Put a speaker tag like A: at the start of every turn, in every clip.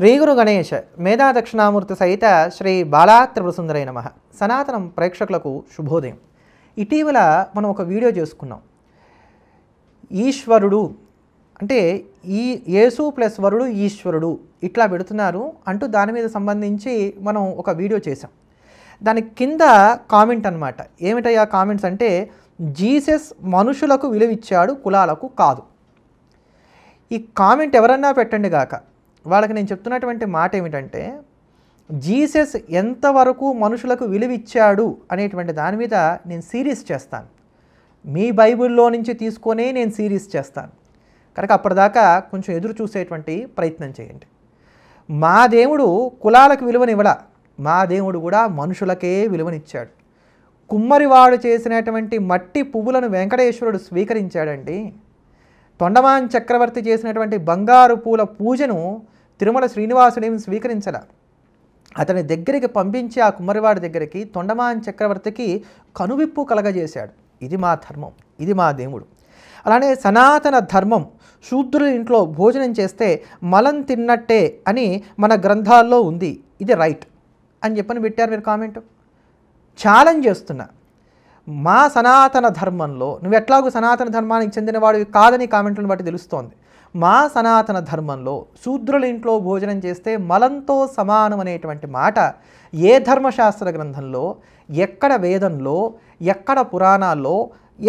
A: శ్రీ గురు గణేష్ మేధా దక్షిణామూర్తి సహిత శ్రీ బాలా త్రిపురసుందరై నమ సనాతనం ప్రేక్షకులకు శుభోదయం ఇటీవల మనం ఒక వీడియో చేసుకున్నాం ఈశ్వరుడు అంటే ఈ యేసు ప్లస్ వరుడు ఈశ్వరుడు ఇట్లా పెడుతున్నారు అంటూ దాని మీద సంబంధించి మనం ఒక వీడియో చేసాం దాని కింద కామెంట్ అనమాట ఏమిటయ్యా కామెంట్స్ అంటే జీసస్ మనుషులకు విలువిచ్చాడు కులాలకు కాదు ఈ కామెంట్ ఎవరన్నా పెట్టండి గాక వాళ్ళకి నేను చెప్తున్నటువంటి మాట ఏమిటంటే జీసస్ ఎంతవరకు మనుషులకు విలువిచ్చాడు అనేటువంటి దాని మీద నేను సీరీస్ చేస్తాను మీ బైబిల్లో నుంచి తీసుకొనే నేను సీరీస్ చేస్తాను కనుక అప్పటిదాకా కొంచెం ఎదురు చూసేటువంటి ప్రయత్నం చేయండి మా దేవుడు కులాలకు విలువనివ్వల మా దేవుడు కూడా మనుషులకే విలువనిచ్చాడు కుమ్మరివాడు చేసినటువంటి మట్టి పువ్వులను వెంకటేశ్వరుడు స్వీకరించాడండి తొండమాన్ చక్రవర్తి చేసినటువంటి బంగారు పూల పూజను తిరుమల శ్రీనివాసుడేమి స్వీకరించాల అతని దగ్గరికి పంపించి ఆ కుమ్మరివాడి దగ్గరికి తొండమాన్ చక్రవర్తికి కనువిప్పు కలగజేశాడు ఇది మా ధర్మం ఇది మా దేవుడు అలానే సనాతన ధర్మం శూద్రుల ఇంట్లో భోజనం చేస్తే మలం తిన్నట్టే అని మన గ్రంథాల్లో ఉంది ఇది రైట్ అని చెప్పని పెట్టారు మీరు కామెంట్ ఛాలెంజ్ చేస్తున్నా మా సనాతన ధర్మంలో నువ్వు ఎట్లాగూ సనాతన ధర్మానికి చెందినవాడివి కాదని కామెంట్లను బట్టి తెలుస్తోంది మా సనాతన ధర్మంలో శూద్రుల ఇంట్లో భోజనం చేస్తే మలంతో సమానం అనేటువంటి మాట ఏ ధర్మశాస్త్ర గ్రంథంలో ఎక్కడ వేదంలో ఎక్కడ పురాణాల్లో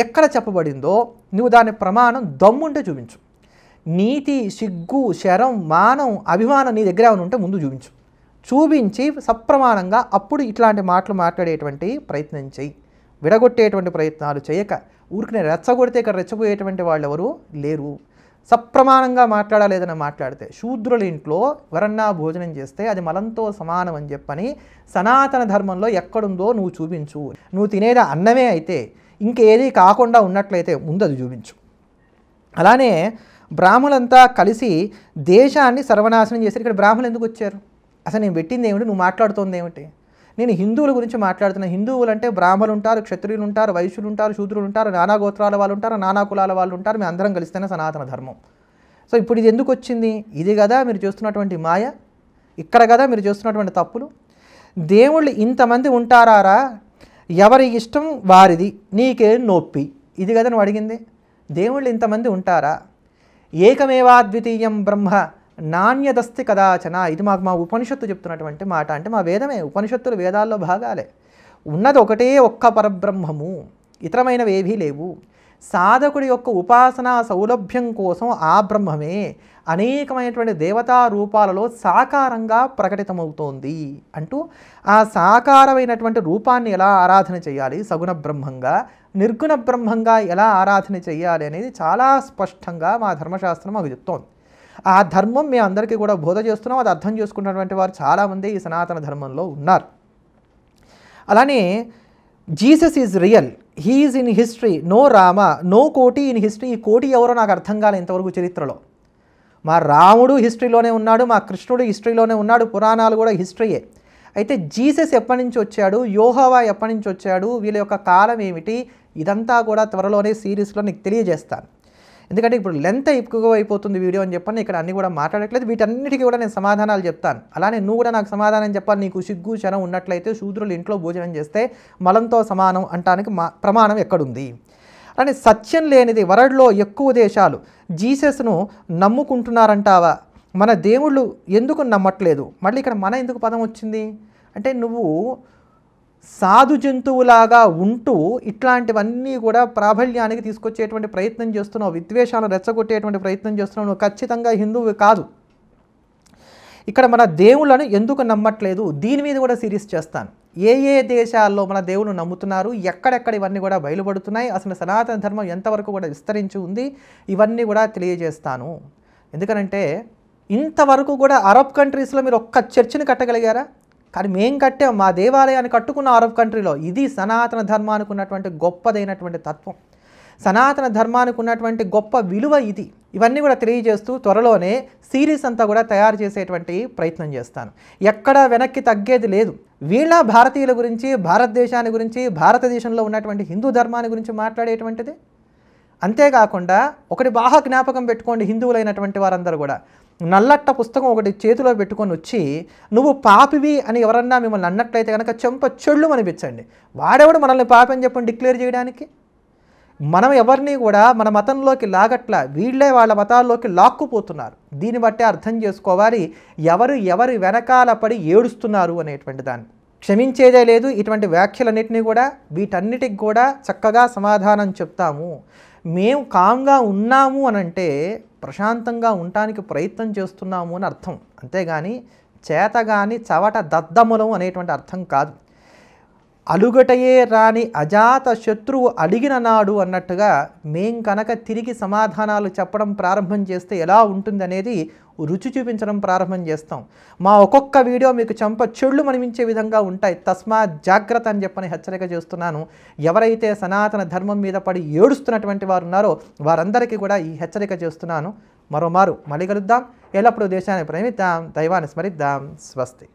A: ఎక్కడ చెప్పబడిందో నువ్వు దాని ప్రమాణం దమ్ముంటే చూపించు నీతి సిగ్గు శరం మానం అభిమానం నీ దగ్గర ఉంటే ముందు చూపించు చూపించి సప్రమాణంగా అప్పుడు ఇట్లాంటి మాటలు మాట్లాడేటువంటి ప్రయత్నం చేయి విడగొట్టేటువంటి ప్రయత్నాలు చేయక ఊరికి రెచ్చగొడితే ఇక్కడ రెచ్చగొయ్యేటువంటి వాళ్ళు ఎవరు లేరు సప్రమాణంగా మాట్లాడాలేదని మాట్లాడితే శూద్రుల ఇంట్లో ఎవరన్నా భోజనం చేస్తే అది మలంతో సమానం అని చెప్పని సనాతన ధర్మంలో ఎక్కడుందో నువ్వు చూపించు నువ్వు తినేది అన్నమే అయితే ఇంకేది కాకుండా ఉన్నట్లయితే ముందు అది చూపించు అలానే బ్రాహ్మణులంతా కలిసి దేశాన్ని సర్వనాశనం చేశారు ఇక్కడ బ్రాహ్మణులు ఎందుకు వచ్చారు అసలు నేను పెట్టింది ఏమిటి నువ్వు మాట్లాడుతోంది ఏమిటి నేను హిందువుల గురించి మాట్లాడుతున్న హిందువులు అంటే బ్రాహ్మణులు ఉంటారు క్షత్రియులు ఉంటారు వైశ్యులు ఉంటారు శూద్రులు ఉంటారు నానా గోత్రాల వాళ్ళు ఉంటారు నానా కులాల వాళ్ళు ఉంటారు మేము అందరం కలిస్తేనే సనాతన ధర్మం సో ఇప్పుడు ఇది ఎందుకు వచ్చింది ఇది కదా మీరు చూస్తున్నటువంటి మాయ ఇక్కడ కదా మీరు చూస్తున్నటువంటి తప్పులు దేవుళ్ళు ఇంతమంది ఉంటారారా ఎవరి ఇష్టం వారిది నీకే నొప్పి ఇది కదా నువ్వు అడిగింది దేవుళ్ళు ఇంతమంది ఉంటారా ఏకమేవాద్వితీయం బ్రహ్మ నాణ్యదస్తి కదాచన ఇది మాకు మా ఉపనిషత్తు చెప్తున్నటువంటి మాట అంటే మా వేదమే ఉపనిషత్తులు వేదాల్లో భాగాలే ఉన్నది ఒకటే ఒక్క పరబ్రహ్మము ఇతరమైనవి ఏవీ లేవు సాధకుడి యొక్క ఉపాసనా సౌలభ్యం కోసం ఆ బ్రహ్మమే అనేకమైనటువంటి దేవతా రూపాలలో సాకారంగా ప్రకటితమవుతోంది అంటూ ఆ సాకారమైనటువంటి రూపాన్ని ఎలా ఆరాధన చేయాలి సగుణ బ్రహ్మంగా నిర్గుణ బ్రహ్మంగా ఎలా ఆరాధన చేయాలి అనేది చాలా స్పష్టంగా మా ధర్మశాస్త్రం మాకు చెప్తోంది ఆ ధర్మం మేము అందరికీ కూడా బోధ చేస్తున్నాం అది అర్థం చేసుకున్నటువంటి వారు చాలామంది ఈ సనాతన ధర్మంలో ఉన్నారు అలానే Jesus is real he's in history no Rama no Koti in history ఈ కోటి ఎవరో నాకు అర్థం కాలే ఇంతవరకు చరిత్రలో మా రాముడు హిస్టరీలోనే ఉన్నాడు మా కృష్ణుడు హిస్టరీలోనే ఉన్నాడు పురాణాలు కూడా హిస్టరీయే అయితే జీసస్ ఎప్పటి నుంచి వచ్చాడు యోహోవా ఎప్పటి నుంచి వచ్చాడు వీళ్ళ యొక్క కాలం ఏమిటి ఇదంతా కూడా త్వరలోనే సిరీస్లో నీకు తెలియజేస్తాను ఎందుకంటే ఇప్పుడు లెంత్ ఎక్కువ అయిపోతుంది వీడియో అని చెప్పని ఇక్కడ అన్ని కూడా మాట్లాడట్లేదు వీటన్నిటికీ కూడా నేను సమాధానాలు చెప్తాను అలానే నువ్వు కూడా నాకు సమాధానం చెప్పాలి నీకు సిగ్గు శనం ఉన్నట్లయితే శూద్రులు ఇంట్లో భోజనం చేస్తే మలంతో సమానం అంటానికి మా ప్రమాణం ఎక్కడుంది అలానే సత్యం లేనిది వరల్డ్లో ఎక్కువ దేశాలు జీసస్ను నమ్ముకుంటున్నారంటావా మన దేవుళ్ళు ఎందుకు నమ్మట్లేదు మళ్ళీ ఇక్కడ మన ఎందుకు పదం వచ్చింది అంటే నువ్వు సాధు జంతువులాగా ఉంటూ ఇట్లాంటివన్నీ కూడా ప్రాబల్యానికి తీసుకొచ్చేటువంటి ప్రయత్నం చేస్తున్నావు విద్వేషాలను రెచ్చగొట్టేటువంటి ప్రయత్నం చేస్తున్నావు నువ్వు ఖచ్చితంగా హిందువు కాదు ఇక్కడ మన దేవుళ్ళను ఎందుకు నమ్మట్లేదు దీని మీద కూడా సిరీస్ చేస్తాను ఏ ఏ దేశాల్లో మన దేవుళ్ళు నమ్ముతున్నారు ఎక్కడెక్కడ ఇవన్నీ కూడా బయలుపడుతున్నాయి అసలు సనాతన ధర్మం ఎంతవరకు కూడా విస్తరించి ఉంది ఇవన్నీ కూడా తెలియజేస్తాను ఎందుకనంటే ఇంతవరకు కూడా అరబ్ కంట్రీస్లో మీరు ఒక్క చర్చిని కట్టగలిగారా కానీ మేం కట్టాం మా దేవాలయాన్ని కట్టుకున్న అరబ్ కంట్రీలో ఇది సనాతన ధర్మానికి ఉన్నటువంటి గొప్పదైనటువంటి తత్వం సనాతన ధర్మానికి ఉన్నటువంటి గొప్ప విలువ ఇది ఇవన్నీ కూడా తెలియజేస్తూ త్వరలోనే సిరీస్ అంతా కూడా తయారు చేసేటువంటి ప్రయత్నం చేస్తాను ఎక్కడా వెనక్కి తగ్గేది లేదు వీళ్ళ భారతీయుల గురించి భారతదేశాన్ని గురించి భారతదేశంలో ఉన్నటువంటి హిందూ ధర్మాన్ని గురించి మాట్లాడేటువంటిది అంతేకాకుండా ఒకటి బాహ జ్ఞాపకం పెట్టుకోండి హిందువులైనటువంటి వారందరూ కూడా నల్లట్ట పుస్తకం ఒకటి చేతిలో పెట్టుకొని వచ్చి నువ్వు పాపివి అని ఎవరన్నా మిమ్మల్ని అన్నట్లయితే కనుక చెంప చెళ్ళు అనిపించండి వాడెవడు మనల్ని పాపి అని చెప్పని డిక్లేర్ చేయడానికి మనం ఎవరిని కూడా మన మతంలోకి లాగట్ల వీళ్ళే వాళ్ళ మతాల్లోకి లాక్కుపోతున్నారు దీన్ని బట్టే అర్థం చేసుకోవాలి ఎవరు ఎవరి వెనకాల పడి ఏడుస్తున్నారు అనేటువంటి దాన్ని క్షమించేదే లేదు ఇటువంటి వ్యాఖ్యలన్నింటినీ కూడా వీటన్నిటికి కూడా చక్కగా సమాధానం చెప్తాము మేము కామ్గా ఉన్నాము అనంటే ప్రశాంతంగా ఉండటానికి ప్రయత్నం చేస్తున్నాము అని అర్థం అంతేగాని చేతగాని చవట దద్దములం అనేటువంటి అర్థం కాదు అలుగటయే రాని అజాత శత్రువు అడిగిన నాడు అన్నట్టుగా మేం కనుక తిరిగి సమాధానాలు చెప్పడం ప్రారంభం చేస్తే ఎలా ఉంటుందనేది రుచి చూపించడం ప్రారంభం చేస్తాం మా ఒక్కొక్క వీడియో మీకు చంప చెళ్ళు మనమించే విధంగా ఉంటాయి తస్మా జాగ్రత్త అని చెప్పని హెచ్చరిక చేస్తున్నాను ఎవరైతే సనాతన ధర్మం మీద పడి ఏడుస్తున్నటువంటి వారు ఉన్నారో వారందరికీ కూడా ఈ హెచ్చరిక చేస్తున్నాను మరోమారు మళ్ళీ కలుద్దాం ఎల్లప్పుడూ దేశాన్ని ప్రేమిద్దాం దైవాన్ని స్మరిద్దాం స్వస్తి